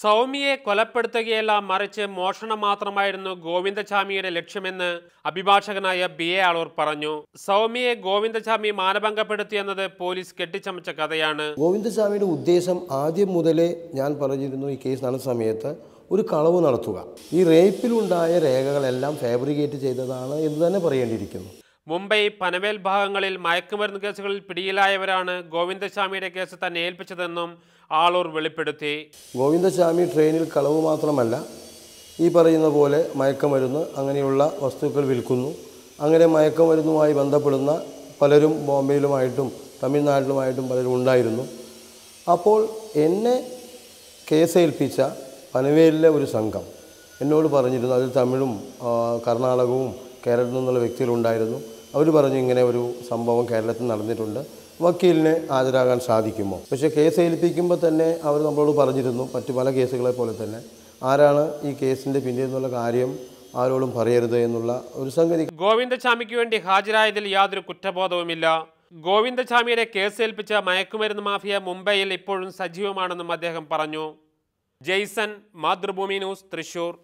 സൗമ്യയെ കൊലപ്പെടുത്തുകയല്ല മറിച്ച് മോഷണം മാത്രമായിരുന്നു ഗോവിന്ദസ്വാമിയുടെ ലക്ഷ്യമെന്ന് അഭിഭാഷകനായ ബി എ ആളൂർ പറഞ്ഞു സൗമ്യയെ ഗോവിന്ദചാമി മാനഭംഗപ്പെടുത്തിയെന്നത് പോലീസ് കെട്ടിച്ചമച്ച കഥയാണ് ഗോവിന്ദചാമിയുടെ ഉദ്ദേശം ആദ്യം മുതലേ ഞാൻ പറഞ്ഞിരുന്നു ഈ കേസ് നടന്ന സമയത്ത് ഒരു കളവ് നടത്തുക ഈ റേപ്പിലുണ്ടായ രേഖകളെല്ലാം ഫാബ്രിക്കേറ്റ് ചെയ്തതാണ് എന്ന് തന്നെ പറയേണ്ടിയിരിക്കുന്നു മുംബൈ പനവേൽ ഭാഗങ്ങളിൽ മയക്കുമരുന്ന് കേസുകളിൽ പിടിയിലായവരാണ് ഗോവിന്ദസ്വാമിയുടെ കേസ് തന്നെ ഏൽപ്പിച്ചതെന്നും ആളൂർ വെളിപ്പെടുത്തി ഗോവിന്ദസ്വാമി ട്രെയിനിൽ കളവ് മാത്രമല്ല ഈ പറയുന്ന പോലെ മയക്കുമരുന്ന് അങ്ങനെയുള്ള വസ്തുക്കൾ വിൽക്കുന്നു അങ്ങനെ മയക്കുമരുന്നുമായി ബന്ധപ്പെടുന്ന പലരും ബോംബെയിലുമായിട്ടും തമിഴ്നാട്ടിലുമായിട്ടും പലരും ഉണ്ടായിരുന്നു അപ്പോൾ എന്നെ കേസേൽപ്പിച്ച പനവേലിലെ ഒരു സംഘം എന്നോട് പറഞ്ഞിരുന്നു അതിൽ തമിഴും കർണാടകവും കേരളത്തിൽ നിന്നുള്ള വ്യക്തികളുണ്ടായിരുന്നു അവർ പറഞ്ഞു ഇങ്ങനെ ഒരു സംഭവം കേരളത്തിൽ നടന്നിട്ടുണ്ട് വക്കീലിനെ ഹാജരാകാൻ സാധിക്കുമോ പക്ഷേ കേസ് ഏൽപ്പിക്കുമ്പോൾ തന്നെ അവർ നമ്മളോട് പറഞ്ഞിരുന്നു മറ്റു പല കേസുകളെ പോലെ തന്നെ ആരാണ് ഈ കേസിൻ്റെ പിന്നിൽ നിന്നുള്ള കാര്യം ആരോടും പറയരുത് എന്നുള്ള ഒരു സംഗതി ഗോവിന്ദസ്വാമിക്ക് വേണ്ടി ഹാജരായതിൽ യാതൊരു കുറ്റബോധവുമില്ല ഗോവിന്ദസ്വാമിയുടെ ഏൽപ്പിച്ച മയക്കുമരുന്ന് മാഫിയ മുംബൈയിൽ ഇപ്പോഴും സജീവമാണെന്നും അദ്ദേഹം പറഞ്ഞു ജെയ്സൺ മാതൃഭൂമി ന്യൂസ് തൃശൂർ